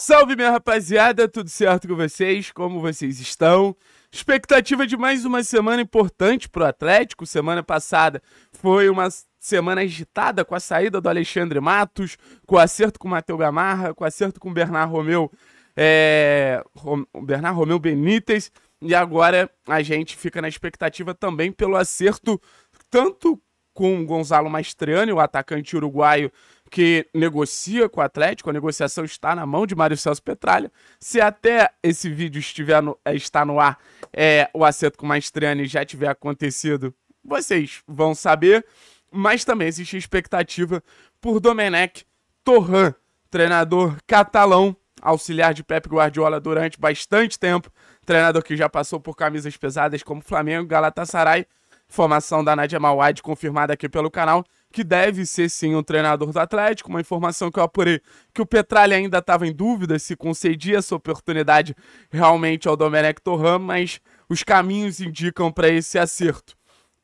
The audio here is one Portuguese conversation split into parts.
Salve, minha rapaziada, tudo certo com vocês? Como vocês estão? Expectativa de mais uma semana importante pro Atlético. Semana passada foi uma semana agitada com a saída do Alexandre Matos, com o acerto com o Matheus Gamarra, com o acerto com o Bernard Romeu, é... Bernard Romeu Benítez. E agora a gente fica na expectativa também pelo acerto tanto com o Gonzalo Maestreani, o atacante uruguaio que negocia com o Atlético, a negociação está na mão de Mário Celso Petralha. Se até esse vídeo estiver no, eh, está no ar, é, o acerto com o Mastriani já tiver acontecido, vocês vão saber. Mas também existe expectativa por Domenech Torran, treinador catalão, auxiliar de Pep Guardiola durante bastante tempo, treinador que já passou por camisas pesadas como Flamengo, Galatasaray Informação da Nadia Mawad confirmada aqui pelo canal, que deve ser sim um treinador do Atlético. Uma informação que eu apurei que o Petralha ainda estava em dúvida se concedia essa oportunidade realmente ao Domenech Torram, mas os caminhos indicam para esse acerto.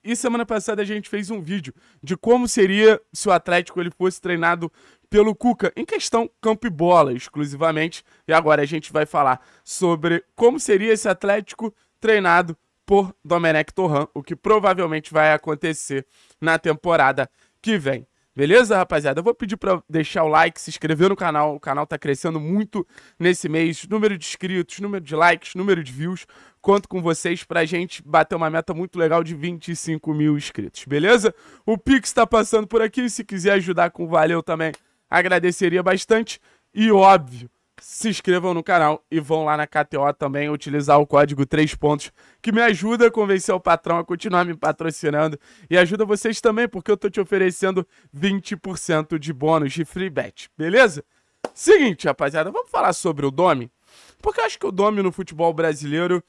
E semana passada a gente fez um vídeo de como seria se o Atlético ele fosse treinado pelo Cuca em questão campo e bola exclusivamente. E agora a gente vai falar sobre como seria esse Atlético treinado por Domenech Torran, o que provavelmente vai acontecer na temporada que vem. Beleza, rapaziada? Eu vou pedir para deixar o like, se inscrever no canal. O canal tá crescendo muito nesse mês. Número de inscritos, número de likes, número de views. Conto com vocês pra gente bater uma meta muito legal de 25 mil inscritos, beleza? O Pix tá passando por aqui. Se quiser ajudar com valeu também, agradeceria bastante. E óbvio, se inscrevam no canal e vão lá na KTO também utilizar o código 3 pontos, que me ajuda a convencer o patrão a continuar me patrocinando e ajuda vocês também, porque eu tô te oferecendo 20% de bônus de free bet, beleza? Seguinte, rapaziada, vamos falar sobre o Domi, porque eu acho que o Domi no futebol brasileiro,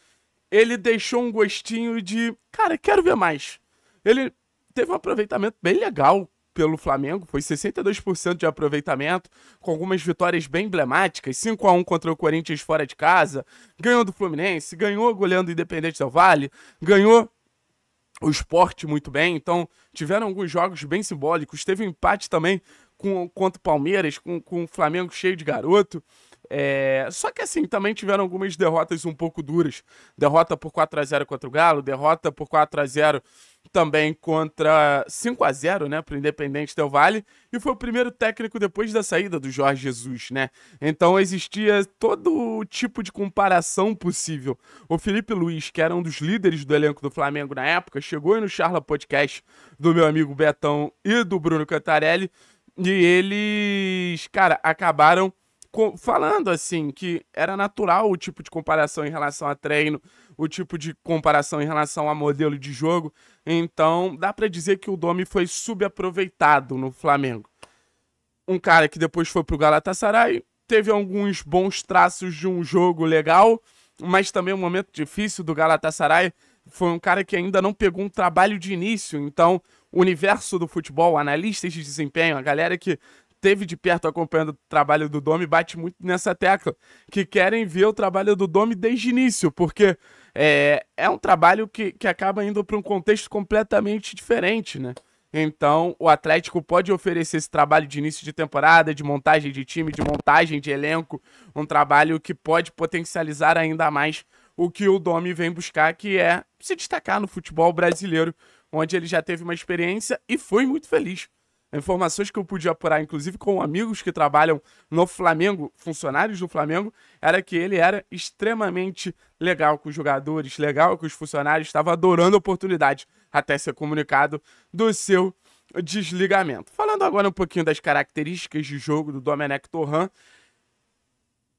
ele deixou um gostinho de, cara, quero ver mais. Ele teve um aproveitamento bem legal, pelo Flamengo, foi 62% de aproveitamento, com algumas vitórias bem emblemáticas, 5 a 1 contra o Corinthians fora de casa, ganhou do Fluminense, ganhou goleando o Independente do Vale, ganhou o esporte muito bem, então tiveram alguns jogos bem simbólicos, teve um empate também com, contra o Palmeiras, com, com o Flamengo cheio de garoto, é... Só que assim, também tiveram algumas derrotas um pouco duras. Derrota por 4 a 0 contra o Galo, derrota por 4 a 0 também contra 5 a 0 né, para o Independente Del Vale, e foi o primeiro técnico depois da saída do Jorge Jesus, né? Então existia todo tipo de comparação possível. O Felipe Luiz, que era um dos líderes do elenco do Flamengo na época, chegou no Charla Podcast do meu amigo Betão e do Bruno Cantarelli, e eles, cara, acabaram falando assim que era natural o tipo de comparação em relação a treino, o tipo de comparação em relação a modelo de jogo. Então, dá para dizer que o Domi foi subaproveitado no Flamengo. Um cara que depois foi pro Galatasaray, teve alguns bons traços de um jogo legal, mas também um momento difícil do Galatasaray. Foi um cara que ainda não pegou um trabalho de início, então o universo do futebol, analistas de desempenho, a galera que esteve de perto acompanhando o trabalho do Domi bate muito nessa tecla, que querem ver o trabalho do Domi desde o início, porque é, é um trabalho que, que acaba indo para um contexto completamente diferente, né? Então, o Atlético pode oferecer esse trabalho de início de temporada, de montagem de time, de montagem de elenco, um trabalho que pode potencializar ainda mais o que o Domi vem buscar, que é se destacar no futebol brasileiro, onde ele já teve uma experiência e foi muito feliz Informações que eu pude apurar, inclusive com amigos que trabalham no Flamengo, funcionários do Flamengo, era que ele era extremamente legal com os jogadores, legal com os funcionários, estava adorando a oportunidade até ser comunicado do seu desligamento. Falando agora um pouquinho das características de jogo do Domenech Torran,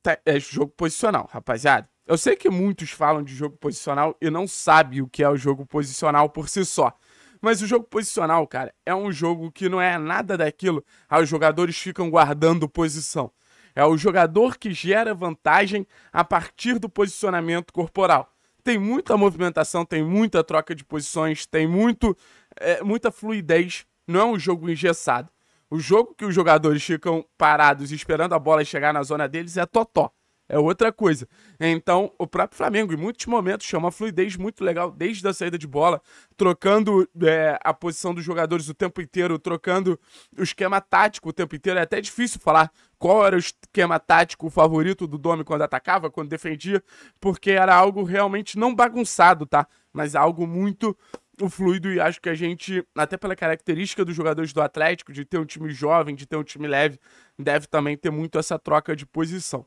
tá, é jogo posicional, rapaziada. Eu sei que muitos falam de jogo posicional e não sabem o que é o jogo posicional por si só. Mas o jogo posicional, cara, é um jogo que não é nada daquilo. Aí ah, os jogadores ficam guardando posição. É o jogador que gera vantagem a partir do posicionamento corporal. Tem muita movimentação, tem muita troca de posições, tem muito, é, muita fluidez. Não é um jogo engessado. O jogo que os jogadores ficam parados esperando a bola chegar na zona deles é totó é outra coisa. Então, o próprio Flamengo, em muitos momentos, chama fluidez muito legal, desde a saída de bola, trocando é, a posição dos jogadores o tempo inteiro, trocando o esquema tático o tempo inteiro. É até difícil falar qual era o esquema tático favorito do Domi quando atacava, quando defendia, porque era algo realmente não bagunçado, tá? Mas algo muito o fluido e acho que a gente, até pela característica dos jogadores do Atlético, de ter um time jovem, de ter um time leve, deve também ter muito essa troca de posição.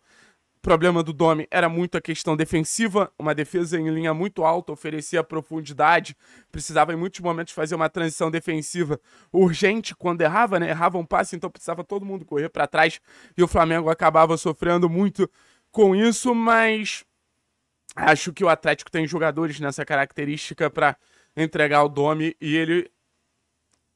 O problema do Domi era muito a questão defensiva, uma defesa em linha muito alta, oferecia profundidade, precisava em muitos momentos fazer uma transição defensiva urgente quando errava, né? Errava um passe, então precisava todo mundo correr para trás e o Flamengo acabava sofrendo muito com isso, mas acho que o Atlético tem jogadores nessa característica para entregar o Domi e ele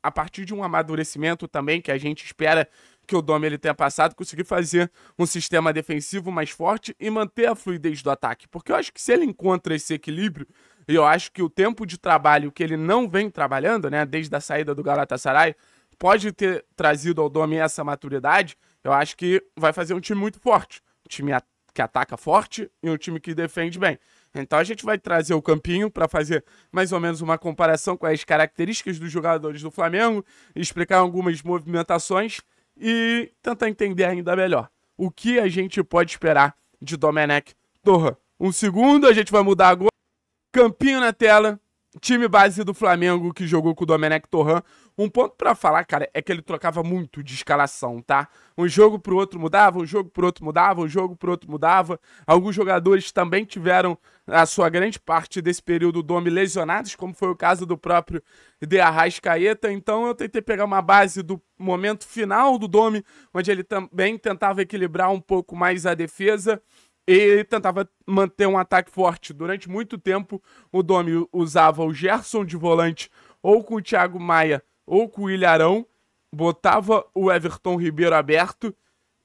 a partir de um amadurecimento também que a gente espera que o Dome ele tenha passado, conseguir fazer um sistema defensivo mais forte e manter a fluidez do ataque. Porque eu acho que se ele encontra esse equilíbrio, e eu acho que o tempo de trabalho que ele não vem trabalhando, né, desde a saída do Galatasaray, pode ter trazido ao Dome essa maturidade, eu acho que vai fazer um time muito forte. Um time que ataca forte e um time que defende bem. Então a gente vai trazer o Campinho para fazer mais ou menos uma comparação com as características dos jogadores do Flamengo, explicar algumas movimentações e tentar entender ainda melhor o que a gente pode esperar de Domenech Torra. Um segundo, a gente vai mudar agora. Campinho na tela, time base do Flamengo que jogou com o Domenech Torran. Um ponto para falar, cara, é que ele trocava muito de escalação, tá? Um jogo pro outro mudava, um jogo pro outro mudava, um jogo pro outro mudava. Alguns jogadores também tiveram a sua grande parte desse período do lesionados, como foi o caso do próprio de Arrascaeta. Então eu tentei pegar uma base do momento final do Domi, onde ele também tentava equilibrar um pouco mais a defesa ele tentava manter um ataque forte. Durante muito tempo, o Domi usava o Gerson de volante ou com o Thiago Maia ou com o Ilharão, botava o Everton Ribeiro aberto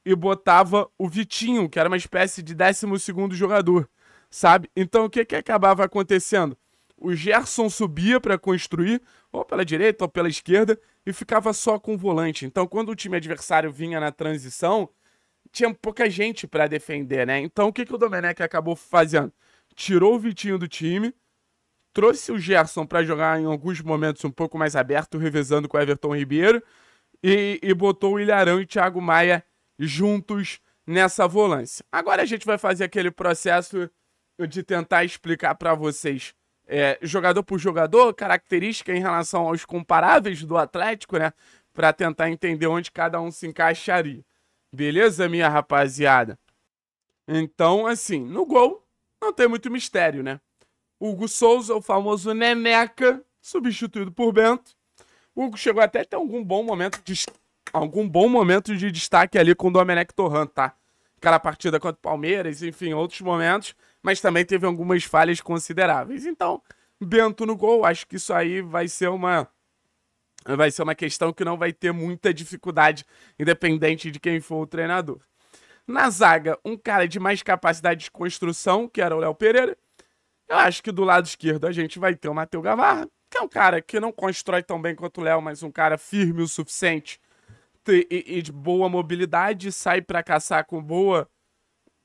e botava o Vitinho, que era uma espécie de 12 jogador, sabe? Então o que, que acabava acontecendo? O Gerson subia para construir, ou pela direita ou pela esquerda, e ficava só com o volante. Então quando o time adversário vinha na transição, tinha pouca gente para defender, né? Então o que, que o Domenech acabou fazendo? Tirou o Vitinho do time trouxe o Gerson para jogar em alguns momentos um pouco mais aberto, revezando com o Everton Ribeiro, e, e botou o Ilharão e o Thiago Maia juntos nessa volância. Agora a gente vai fazer aquele processo de tentar explicar para vocês é, jogador por jogador, característica em relação aos comparáveis do Atlético, né? Para tentar entender onde cada um se encaixaria. Beleza, minha rapaziada? Então, assim, no gol não tem muito mistério, né? Hugo Souza, o famoso Neneca, substituído por Bento. O Hugo chegou até a ter algum bom momento de, algum bom momento de destaque ali com o Domenech Torran, tá? Aquela partida contra o Palmeiras, enfim, outros momentos, mas também teve algumas falhas consideráveis. Então, Bento no gol, acho que isso aí vai ser uma vai ser uma questão que não vai ter muita dificuldade, independente de quem for o treinador. Na zaga, um cara de mais capacidade de construção, que era o Léo Pereira, eu acho que do lado esquerdo a gente vai ter o Matheus Gavarra, que é um cara que não constrói tão bem quanto o Léo, mas um cara firme o suficiente e, e de boa mobilidade, sai para caçar com boa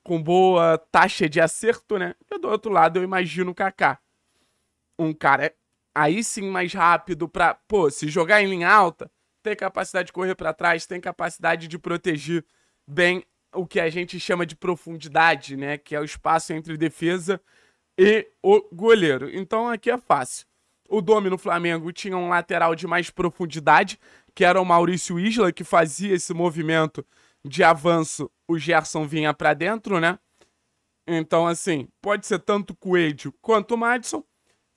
com boa taxa de acerto, né? E do outro lado eu imagino o Kaká. Um cara aí sim mais rápido para, pô, se jogar em linha alta, tem capacidade de correr para trás, tem capacidade de proteger bem o que a gente chama de profundidade, né, que é o espaço entre defesa e o goleiro. Então aqui é fácil. O Domi no Flamengo tinha um lateral de mais profundidade, que era o Maurício Isla, que fazia esse movimento de avanço. O Gerson vinha para dentro, né? Então, assim, pode ser tanto o Coelho quanto o Madison.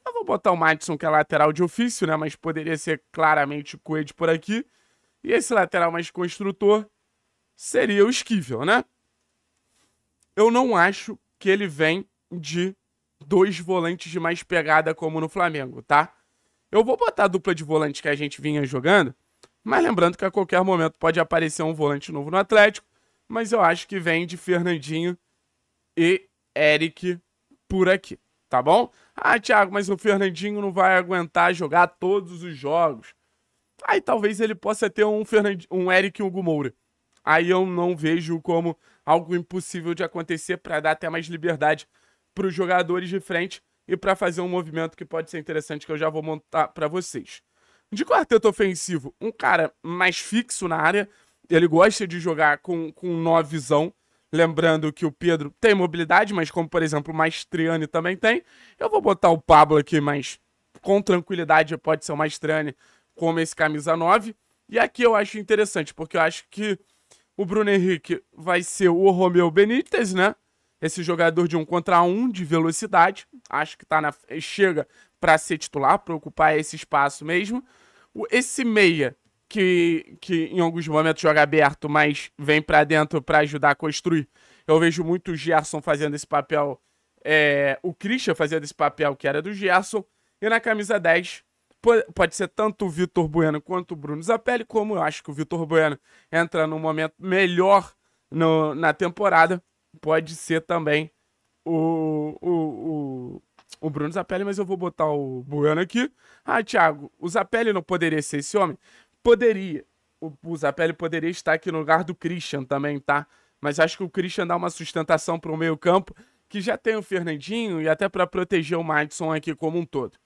Eu vou botar o Madison, que é lateral de ofício, né? Mas poderia ser claramente o Coelho por aqui. E esse lateral mais construtor seria o Esquivel, né? Eu não acho que ele vem de dois volantes de mais pegada como no Flamengo, tá? Eu vou botar a dupla de volantes que a gente vinha jogando, mas lembrando que a qualquer momento pode aparecer um volante novo no Atlético, mas eu acho que vem de Fernandinho e Eric por aqui, tá bom? Ah, Thiago, mas o Fernandinho não vai aguentar jogar todos os jogos. Aí talvez ele possa ter um, Fernand... um Eric e um Gumoura. Aí eu não vejo como algo impossível de acontecer para dar até mais liberdade para os jogadores de frente e para fazer um movimento que pode ser interessante que eu já vou montar para vocês. De quarteto ofensivo, um cara mais fixo na área, ele gosta de jogar com, com novizão, lembrando que o Pedro tem mobilidade, mas como, por exemplo, o Maestriani também tem, eu vou botar o Pablo aqui, mas com tranquilidade pode ser o Maestriani como esse camisa 9, e aqui eu acho interessante, porque eu acho que o Bruno Henrique vai ser o Romeu Benítez, né? esse jogador de um contra um de velocidade. Acho que tá na, chega para ser titular, para ocupar esse espaço mesmo. Esse meia, que, que em alguns momentos joga aberto, mas vem para dentro para ajudar a construir. Eu vejo muito o Gerson fazendo esse papel, é, o Christian fazendo esse papel que era do Gerson. E na camisa 10, pode ser tanto o Vitor Bueno quanto o Bruno Zapelli, como eu acho que o Vitor Bueno entra num momento melhor no, na temporada pode ser também o, o, o, o Bruno Zapelli, mas eu vou botar o Bueno aqui. Ah, Thiago, o Zapelli não poderia ser esse homem? Poderia. O, o Zapelli poderia estar aqui no lugar do Christian também, tá? Mas acho que o Christian dá uma sustentação para o meio campo, que já tem o Fernandinho e até para proteger o Madison aqui como um todo.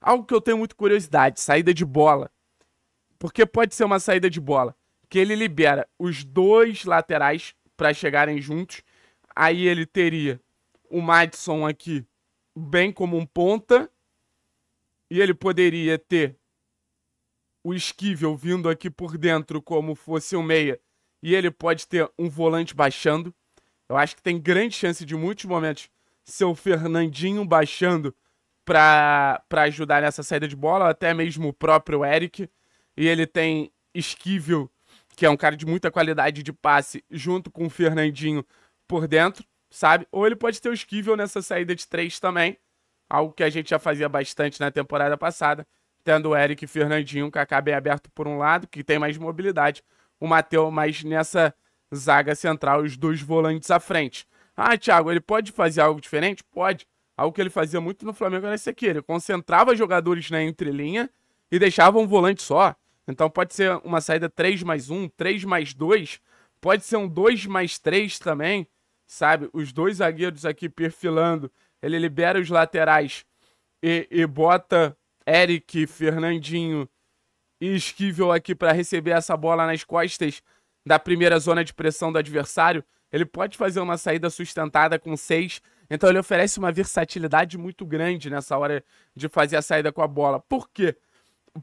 Algo que eu tenho muito curiosidade, saída de bola. Porque pode ser uma saída de bola que ele libera os dois laterais para chegarem juntos Aí ele teria o Madison aqui bem como um ponta. E ele poderia ter o Esquivel vindo aqui por dentro como fosse um meia. E ele pode ter um volante baixando. Eu acho que tem grande chance de muitos momentos ser o Fernandinho baixando para ajudar nessa saída de bola, até mesmo o próprio Eric. E ele tem Esquivel, que é um cara de muita qualidade de passe, junto com o Fernandinho, por dentro, sabe? Ou ele pode ter o esquivel nessa saída de três também, algo que a gente já fazia bastante na temporada passada, tendo o Eric e Fernandinho, que acaba bem aberto por um lado, que tem mais mobilidade, o Matheus mais nessa zaga central e os dois volantes à frente. Ah, Thiago, ele pode fazer algo diferente? Pode. Algo que ele fazia muito no Flamengo era esse aqui. Ele concentrava jogadores na entrelinha e deixava um volante só. Então pode ser uma saída 3 mais 1, 3 mais 2, pode ser um 2 mais 3 também sabe? Os dois zagueiros aqui perfilando. Ele libera os laterais e, e bota Eric, Fernandinho e Esquivel aqui para receber essa bola nas costas da primeira zona de pressão do adversário. Ele pode fazer uma saída sustentada com seis. Então ele oferece uma versatilidade muito grande nessa hora de fazer a saída com a bola. Por quê?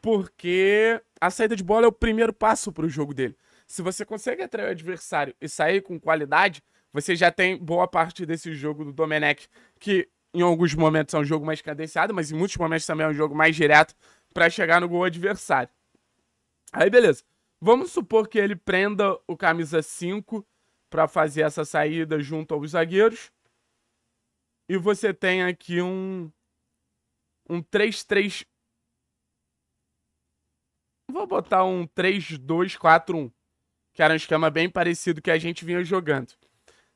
Porque a saída de bola é o primeiro passo para o jogo dele. Se você consegue atrair o adversário e sair com qualidade, você já tem boa parte desse jogo do Domenech, que em alguns momentos é um jogo mais cadenciado, mas em muitos momentos também é um jogo mais direto para chegar no gol adversário. Aí beleza. Vamos supor que ele prenda o camisa 5 para fazer essa saída junto aos zagueiros. E você tem aqui um um 3-3 Vou botar um 3-2-4-1, que era um esquema bem parecido que a gente vinha jogando.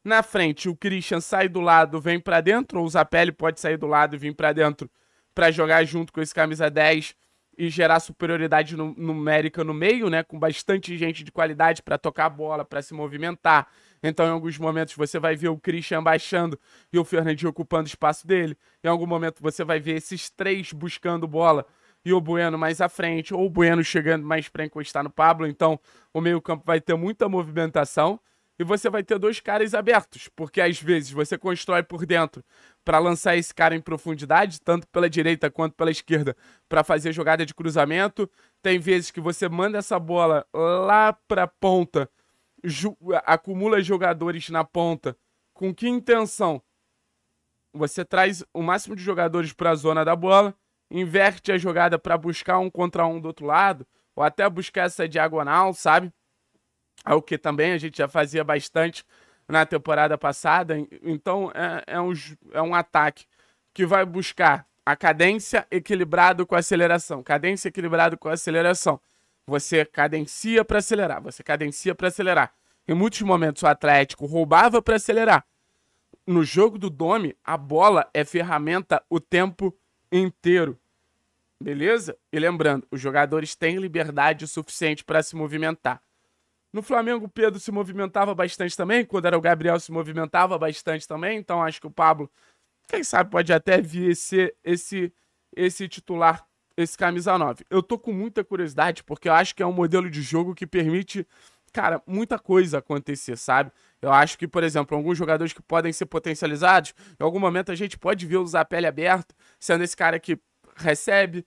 Na frente, o Christian sai do lado, vem para dentro, ou o Zapelli pode sair do lado e vir para dentro para jogar junto com esse camisa 10 e gerar superioridade numérica no meio, né? Com bastante gente de qualidade para tocar a bola, para se movimentar. Então, em alguns momentos, você vai ver o Christian baixando e o Fernandinho ocupando o espaço dele. Em algum momento, você vai ver esses três buscando bola e o Bueno mais à frente, ou o Bueno chegando mais para encostar no Pablo. Então, o meio-campo vai ter muita movimentação e você vai ter dois caras abertos, porque às vezes você constrói por dentro para lançar esse cara em profundidade, tanto pela direita quanto pela esquerda, para fazer jogada de cruzamento. Tem vezes que você manda essa bola lá para ponta, acumula jogadores na ponta. Com que intenção? Você traz o máximo de jogadores para a zona da bola, inverte a jogada para buscar um contra um do outro lado, ou até buscar essa diagonal, sabe? ao que também a gente já fazia bastante na temporada passada. Então é, é, um, é um ataque que vai buscar a cadência equilibrado com a aceleração. Cadência equilibrado com a aceleração. Você cadencia para acelerar, você cadencia para acelerar. Em muitos momentos o Atlético roubava para acelerar. No jogo do Dome, a bola é ferramenta o tempo inteiro. Beleza? E lembrando, os jogadores têm liberdade suficiente para se movimentar. No Flamengo, o Pedro se movimentava bastante também. Quando era o Gabriel, se movimentava bastante também. Então, acho que o Pablo, quem sabe, pode até vir ser esse, esse titular, esse camisa 9. Eu tô com muita curiosidade, porque eu acho que é um modelo de jogo que permite, cara, muita coisa acontecer, sabe? Eu acho que, por exemplo, alguns jogadores que podem ser potencializados, em algum momento a gente pode ver usar a pele aberta, sendo esse cara que recebe,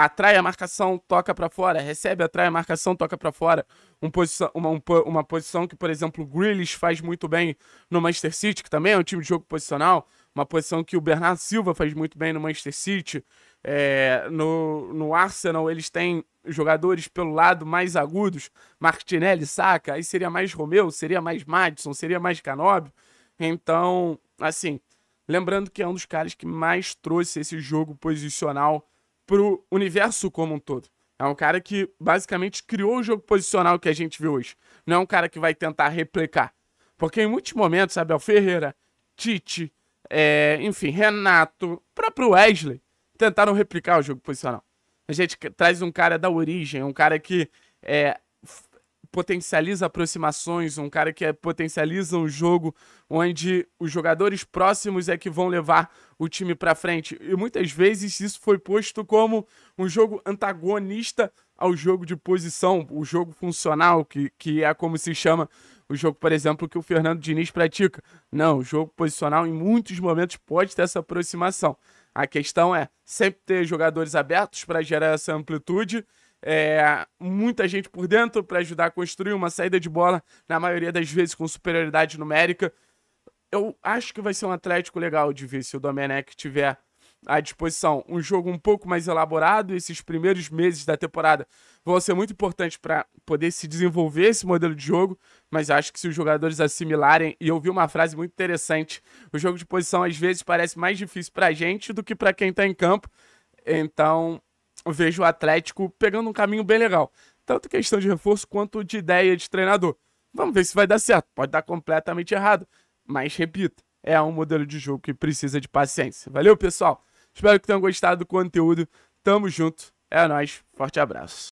atrai a marcação, toca para fora, recebe, atrai a marcação, toca para fora. Um posição, uma, um, uma posição que, por exemplo, o Grealish faz muito bem no Manchester City, que também é um time de jogo posicional. Uma posição que o Bernardo Silva faz muito bem no Manchester City. É, no, no Arsenal, eles têm jogadores pelo lado mais agudos. Martinelli, saca? Aí seria mais Romeu, seria mais Madison, seria mais Canob. Então, assim, lembrando que é um dos caras que mais trouxe esse jogo posicional pro universo como um todo. É um cara que basicamente criou o jogo posicional que a gente vê hoje. Não é um cara que vai tentar replicar. Porque em muitos momentos, Abel Ferreira, Tite, é, enfim, Renato, próprio Wesley, tentaram replicar o jogo posicional. A gente traz um cara da origem, um cara que é, potencializa aproximações, um cara que é, potencializa um jogo onde os jogadores próximos é que vão levar o time para frente. E muitas vezes isso foi posto como um jogo antagonista ao jogo de posição, o jogo funcional, que, que é como se chama o jogo, por exemplo, que o Fernando Diniz pratica. Não, o jogo posicional em muitos momentos pode ter essa aproximação. A questão é sempre ter jogadores abertos para gerar essa amplitude é, muita gente por dentro para ajudar a construir uma saída de bola, na maioria das vezes com superioridade numérica. Eu acho que vai ser um Atlético legal de ver se o Domenech tiver à disposição. Um jogo um pouco mais elaborado, esses primeiros meses da temporada vão ser muito importantes para poder se desenvolver esse modelo de jogo, mas acho que se os jogadores assimilarem, e eu vi uma frase muito interessante, o jogo de posição às vezes parece mais difícil para a gente do que para quem está em campo, então vejo o Atlético pegando um caminho bem legal. Tanto questão de reforço quanto de ideia de treinador. Vamos ver se vai dar certo. Pode dar completamente errado. Mas, repito, é um modelo de jogo que precisa de paciência. Valeu, pessoal. Espero que tenham gostado do conteúdo. Tamo junto. É nóis. Forte abraço.